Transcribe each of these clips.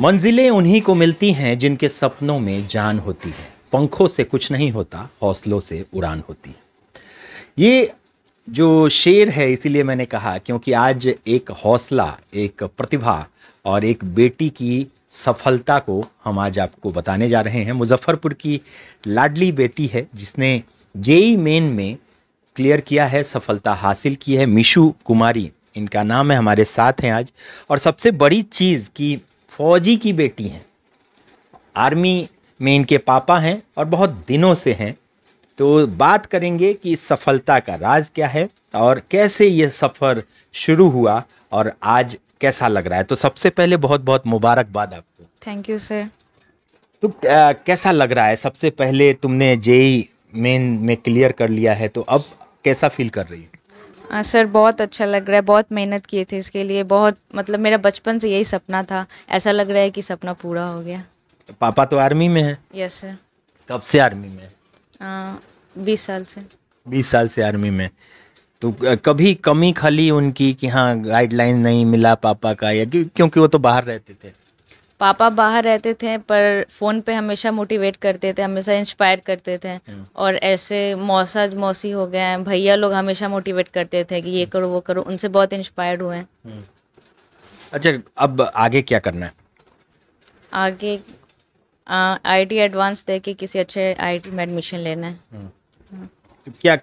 मंजिलें उन्हीं को मिलती हैं जिनके सपनों में जान होती है पंखों से कुछ नहीं होता हौसलों से उड़ान होती है ये जो शेर है इसीलिए मैंने कहा क्योंकि आज एक हौसला एक प्रतिभा और एक बेटी की सफलता को हम आज आपको बताने जा रहे हैं मुजफ्फरपुर की लाडली बेटी है जिसने जेई मेन में क्लियर किया है सफलता हासिल की है मिशु कुमारी इनका नाम है हमारे साथ हैं आज और सबसे बड़ी चीज़ की फौजी की बेटी हैं आर्मी में इनके पापा हैं और बहुत दिनों से हैं तो बात करेंगे कि इस सफलता का राज क्या है और कैसे ये सफ़र शुरू हुआ और आज कैसा लग रहा है तो सबसे पहले बहुत बहुत मुबारकबाद आपको थैंक यू सर तो आ, कैसा लग रहा है सबसे पहले तुमने जेई मेन में क्लियर कर लिया है तो अब कैसा फील कर रही है आ, हाँ, सर बहुत अच्छा लग रहा है बहुत मेहनत किए थे इसके लिए बहुत मतलब मेरा बचपन से यही सपना था ऐसा लग रहा है कि सपना पूरा हो गया पापा तो आर्मी में है यस सर कब से आर्मी में बीस साल से बीस साल से आर्मी में तो कभी कमी खली उनकी कि हाँ गाइडलाइन नहीं मिला पापा का या क्योंकि वो तो बाहर रहते थे पापा बाहर रहते थे पर फ़ोन पे हमेशा मोटिवेट करते थे हमेशा इंस्पायर करते थे हम्म। और ऐसे मौसा मौसी हो गए हैं भैया लोग हमेशा मोटिवेट करते थे कि ये हम्म। करो वो करो उनसे बहुत इंस्पायर्ड हुए हैं हम्म। अच्छा अब आगे क्या करना है आगे आई टी एडवांस दे के किसी अच्छे आई टी में एडमिशन लेना है क्या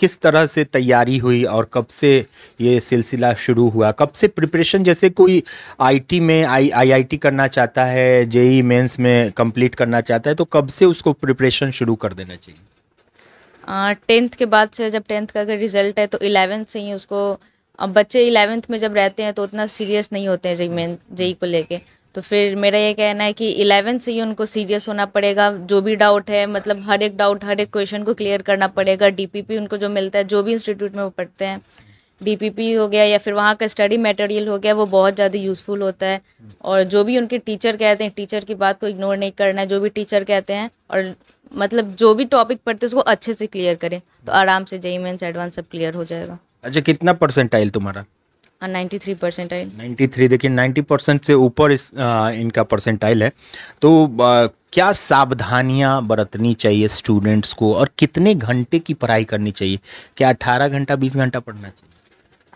किस तरह से तैयारी हुई और कब से ये सिलसिला शुरू हुआ कब से प्रिपरेशन जैसे कोई आईटी में आई आईआईटी करना चाहता है जेई मेंस e में कंप्लीट करना चाहता है तो कब से उसको प्रिपरेशन शुरू कर देना चाहिए टेंथ के बाद से जब टेंथ का अगर रिजल्ट है तो इलेवेंथ से ही उसको अब बच्चे इलेवेंथ में जब रहते हैं तो उतना सीरियस नहीं होते हैं जेई मेन जेई को लेके तो फिर मेरा ये कहना है कि इलेवन से ही उनको सीरियस होना पड़ेगा जो भी डाउट है मतलब हर एक डाउट हर एक क्वेश्चन को क्लियर करना पड़ेगा डीपीपी उनको जो मिलता है जो भी इंस्टीट्यूट में वो पढ़ते हैं डीपीपी हो गया या फिर वहाँ का स्टडी मटेरियल हो गया वो बहुत ज़्यादा यूज़फुल होता है और जो भी उनके टीचर कहते हैं टीचर की बात को इग्नोर नहीं करना है जो भी टीचर कहते हैं और मतलब जो भी टॉपिक पढ़ते हैं उसको अच्छे से क्लियर करें तो आराम से जेई मेन्स एडवांस सब क्लियर हो जाएगा अच्छा कितना परसेंटाइल तुम्हारा नाइन्टी परसेंटाइल नाइन्टी देखिए नाइन्टी परसेंट से ऊपर इनका परसेंटाइल है तो आ, क्या सावधानियां बरतनी चाहिए स्टूडेंट्स को और कितने घंटे की पढ़ाई करनी चाहिए क्या अठारह घंटा बीस घंटा पढ़ना चाहिए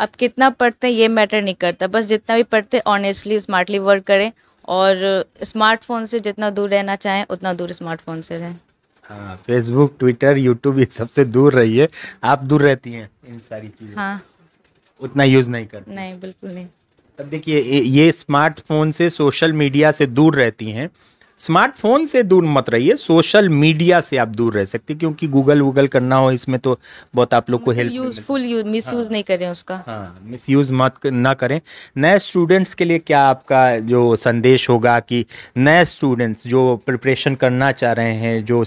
आप कितना पढ़ते हैं ये मैटर नहीं करता बस जितना भी पढ़ते ऑनेस्टली स्मार्टली वर्क करें और स्मार्टफोन से जितना दूर रहना चाहें उतना दूर स्मार्टफोन से रहें हाँ फेसबुक ट्विटर यूट्यूब ये सबसे दूर रहिए आप दूर रहती हैं इन सारी चीज़ें हाँ उतना यूज़ नहीं करती नहीं बिल्कुल नहीं अब देखिए ये स्मार्टफोन से सोशल मीडिया से दूर रहती हैं स्मार्टफोन से दूर मत रहिए सोशल मीडिया से आप दूर रह सकते क्योंकि गूगल वूगल करना हो इसमें तो बहुत आप लोग को हेल्प यूजफुल मिस यूज नहीं करें उसका हाँ मिस यूज मत ना करें नए स्टूडेंट्स के लिए क्या आपका जो संदेश होगा कि नए स्टूडेंट्स जो प्रिपरेशन करना चाह रहे हैं जो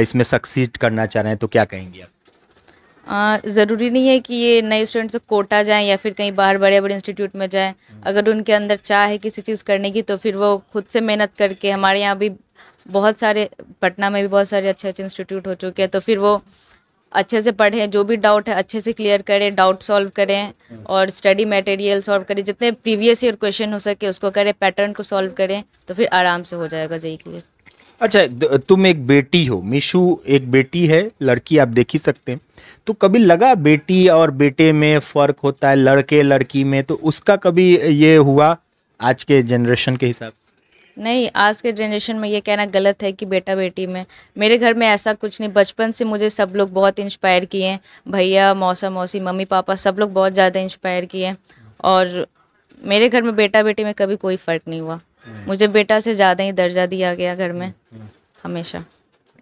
इसमें सक्सीड करना चाह रहे हैं तो क्या कहेंगे आप ज़रूरी नहीं है कि ये नए स्टूडेंट्स कोटा जाएं या फिर कहीं बाहर बड़े बड़े इंस्टीट्यूट में जाएं हम्म। अगर उनके अंदर चाह है किसी चीज़ करने की तो फिर वो खुद से मेहनत करके हमारे यहाँ भी बहुत सारे पटना में भी बहुत सारे अच्छे अच्छे इंस्टीट्यूट हो चुके हैं तो फिर वो अच्छे से पढ़ें जो भी डाउट है अच्छे से क्लियर करें डाउट सॉल्व करें हम्म। और स्टडी मटेरियल सॉल्व करें जितने प्रीवियस ईयर क्वेश्चन हो सके उसको करें पैटर्न को सॉल्व करें तो फिर आराम से हो जाएगा जय क्लियर e अच्छा तुम एक बेटी हो मिशु एक बेटी है लड़की आप देख ही सकते हैं तो कभी लगा बेटी और बेटे में फ़र्क होता है लड़के लड़की में तो उसका कभी ये हुआ आज के जनरेशन के हिसाब से नहीं आज के जनरेशन में ये कहना गलत है कि बेटा बेटी में मेरे घर में ऐसा कुछ नहीं बचपन से मुझे सब लोग बहुत इंस्पायर किए हैं भैया मौसा मौसी मम्मी पापा सब लोग बहुत ज़्यादा इंस्पायर किए हैं और मेरे घर में बेटा बेटी में कभी कोई फ़र्क नहीं हुआ हम्म। मुझे बेटा से ज़्यादा ही दर्जा दिया गया घर में हम्म, हम्म। हमेशा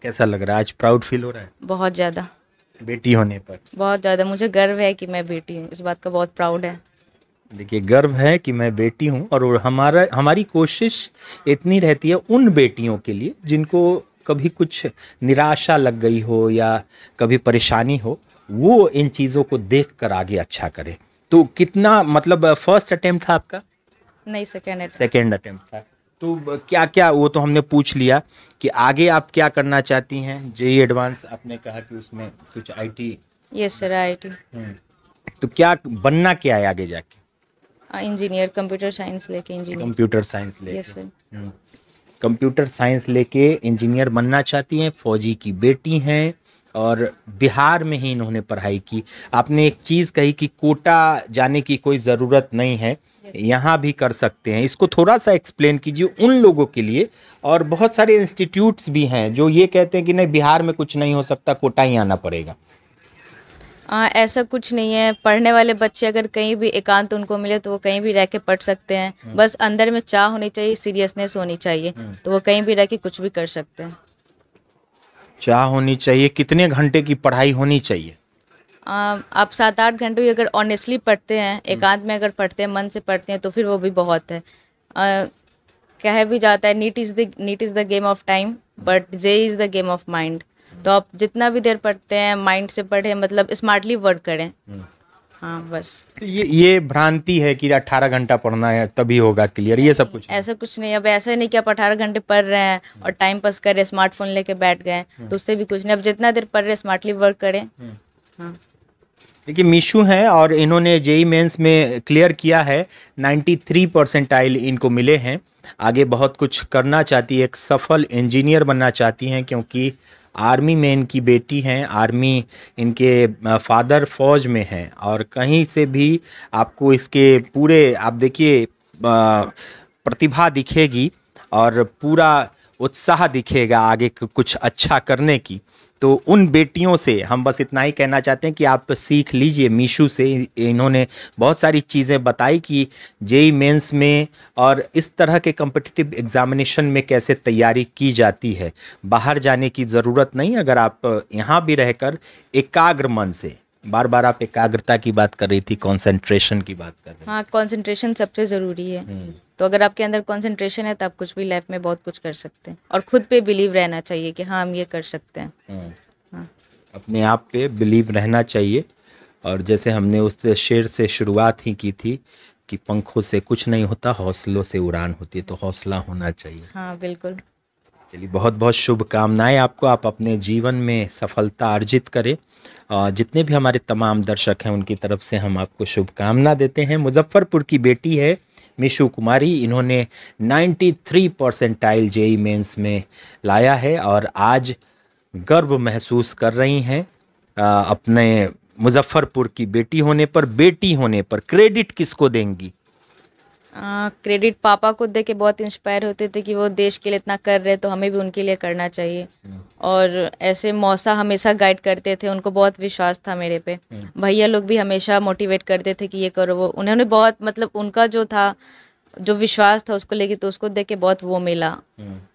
कैसा लग रहा है आज प्राउड फील हो रहा है बहुत ज़्यादा बेटी होने पर बहुत ज़्यादा मुझे गर्व है कि मैं बेटी हूँ इस बात का बहुत प्राउड है देखिए गर्व है कि मैं बेटी हूँ और हमारा हमारी कोशिश इतनी रहती है उन बेटियों के लिए जिनको कभी कुछ निराशा लग गई हो या कभी परेशानी हो वो इन चीज़ों को देख कर आगे अच्छा करे तो कितना मतलब फर्स्ट अटेम्प्ट था आपका नहीं सेकेंड सेकेंड अटेम्प्ट था तो क्या क्या वो तो हमने पूछ लिया कि आगे आप क्या करना चाहती हैं जेई एडवांस आपने कहा कि उसमें कुछ आईटी यस सर आईटी तो क्या बनना क्या है आगे जाके इंजीनियर कंप्यूटर साइंस लेके इंजीनियर कंप्यूटर साइंस लेके यस सर कंप्यूटर साइंस लेके इंजीनियर बनना चाहती हैं फौजी की बेटी हैं और बिहार में ही इन्होंने पढ़ाई की आपने एक चीज़ कही कि कोटा जाने की कोई ज़रूरत नहीं है यहाँ भी कर सकते हैं इसको थोड़ा सा एक्सप्लेन कीजिए उन लोगों के लिए और बहुत सारे इंस्टीट्यूट्स भी हैं जो ये कहते हैं कि नहीं बिहार में कुछ नहीं हो सकता कोटा ही आना पड़ेगा आ, ऐसा कुछ नहीं है पढ़ने वाले बच्चे अगर कहीं भी एकांत उनको मिले तो वो कहीं भी रह के पढ़ सकते हैं हम्म। बस अंदर में चाह होनी चाहिए सीरियसनेस होनी चाहिए हम्म। तो वो कहीं भी रह के कुछ भी कर सकते हैं चाह होनी चाहिए कितने घंटे की पढ़ाई होनी चाहिए आप सात आठ घंटे भी अगर ऑनेस्टली पढ़ते हैं हम्म। एकांत में अगर पढ़ते हैं मन से पढ़ते हैं तो फिर वो भी बहुत है आ, कह भी जाता है NEET is the NEET is the game of time but JEE is the game of mind तो आप जितना भी देर पढ़ते हैं माइंड से पढ़ें मतलब स्मार्टली वर्क करें हम्म। हाँ बस तो ये ये भ्रांति है कि अट्ठारह घंटा पढ़ना है तभी होगा क्लियर ये सब कुछ ऐसा कुछ नहीं अब ऐसा नहीं कि आप अठारह घंटे पढ़ रहे हैं और टाइम हम्म। पास कर रहे स्मार्टफोन लेके बैठ गए तो उससे भी कुछ नहीं अब जितना देर पढ़ रहे स्मार्टली वर्क करें हाँ देखिए मीशू हैं और इन्होंने जेई मेंस में क्लियर किया है 93 परसेंटाइल इनको मिले हैं आगे बहुत कुछ करना चाहती है एक सफल इंजीनियर बनना चाहती हैं क्योंकि आर्मी में इनकी बेटी हैं आर्मी इनके फादर फौज में हैं और कहीं से भी आपको इसके पूरे आप देखिए प्रतिभा दिखेगी और पूरा उत्साह दिखेगा आगे कुछ अच्छा करने की तो उन बेटियों से हम बस इतना ही कहना चाहते हैं कि आप सीख लीजिए मीशू से इन्होंने बहुत सारी चीज़ें बताई कि जेई मेंस में और इस तरह के कम्पिटिटिव एग्ज़ामिनेशन में कैसे तैयारी की जाती है बाहर जाने की ज़रूरत नहीं अगर आप यहाँ भी रहकर एकाग्र मन से बार बार आप एकाग्रता की बात कर रही थी कंसंट्रेशन की बात कर रही हाँ कंसंट्रेशन सबसे ज़रूरी है हम्म। तो अगर आपके अंदर कंसंट्रेशन है तो आप कुछ भी लाइफ में बहुत कुछ कर सकते हैं और खुद पे बिलीव रहना चाहिए कि हाँ हम ये कर सकते हैं हम्म। हाँ। अपने आप पे बिलीव रहना चाहिए और जैसे हमने उस शेर से शुरुआत ही की थी कि पंखों से कुछ नहीं होता हौसलों से उड़ान होती है तो हौसला होना चाहिए हाँ बिल्कुल चलिए बहुत बहुत शुभकामनाएं आपको आप अपने जीवन में सफलता अर्जित करें जितने भी हमारे तमाम दर्शक हैं उनकी तरफ से हम आपको शुभकामना देते हैं मुजफ्फरपुर की बेटी है मिशु कुमारी इन्होंने 93 परसेंटाइल जेई मेन्स में लाया है और आज गर्व महसूस कर रही हैं अपने मुजफ्फरपुर की बेटी होने पर बेटी होने पर क्रेडिट किसको देंगी क्रेडिट पापा को देख के बहुत इंस्पायर होते थे कि वो देश के लिए इतना कर रहे तो हमें भी उनके लिए करना चाहिए और ऐसे मौसा हमेशा गाइड करते थे उनको बहुत विश्वास था मेरे पे भैया लोग भी हमेशा मोटिवेट करते थे कि ये करो वो उन्होंने बहुत मतलब उनका जो था जो विश्वास था उसको लेके तो उसको देख के बहुत वो मिला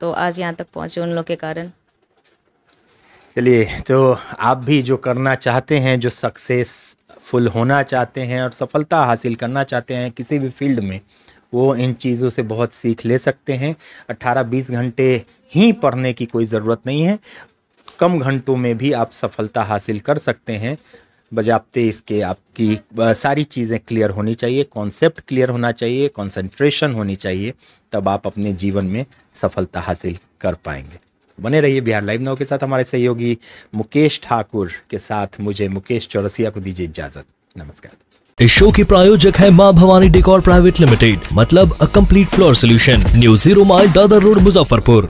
तो आज यहाँ तक पहुँचे उन लोग के कारण चलिए तो आप भी जो करना चाहते हैं जो सक्सेसफुल होना चाहते हैं और सफलता हासिल करना चाहते हैं किसी भी फील्ड में वो इन चीज़ों से बहुत सीख ले सकते हैं 18-20 घंटे ही पढ़ने की कोई ज़रूरत नहीं है कम घंटों में भी आप सफलता हासिल कर सकते हैं बजाबते इसके आपकी सारी चीज़ें क्लियर होनी चाहिए कॉन्सेप्ट क्लियर होना चाहिए कंसंट्रेशन होनी चाहिए तब आप अपने जीवन में सफलता हासिल कर पाएंगे बने रहिए बिहार लाइव नाव के साथ हमारे सहयोगी मुकेश ठाकुर के साथ मुझे मुकेश चौरसिया को दीजिए इजाज़त नमस्कार इस शो की प्रायोजक है माँ भवानी डेकोर प्राइवेट लिमिटेड मतलब uh complete floor solution new zero mile Dadar road Muzaffarpur